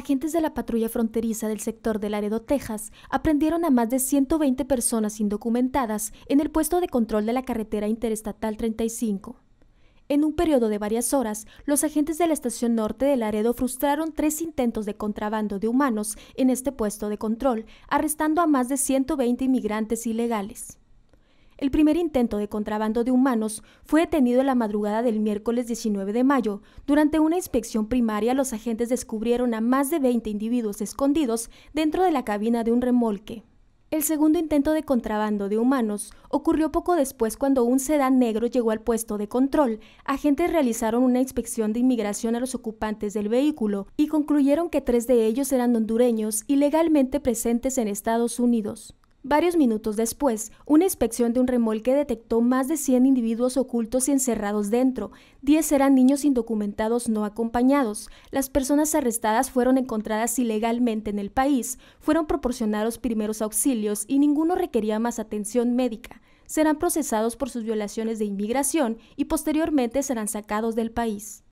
agentes de la patrulla fronteriza del sector de Laredo, Texas, aprendieron a más de 120 personas indocumentadas en el puesto de control de la carretera interestatal 35. En un periodo de varias horas, los agentes de la estación norte de Laredo frustraron tres intentos de contrabando de humanos en este puesto de control, arrestando a más de 120 inmigrantes ilegales. El primer intento de contrabando de humanos fue detenido en la madrugada del miércoles 19 de mayo. Durante una inspección primaria, los agentes descubrieron a más de 20 individuos escondidos dentro de la cabina de un remolque. El segundo intento de contrabando de humanos ocurrió poco después cuando un sedán negro llegó al puesto de control. Agentes realizaron una inspección de inmigración a los ocupantes del vehículo y concluyeron que tres de ellos eran hondureños ilegalmente presentes en Estados Unidos. Varios minutos después, una inspección de un remolque detectó más de 100 individuos ocultos y encerrados dentro. 10 eran niños indocumentados no acompañados. Las personas arrestadas fueron encontradas ilegalmente en el país, fueron proporcionados primeros auxilios y ninguno requería más atención médica. Serán procesados por sus violaciones de inmigración y posteriormente serán sacados del país.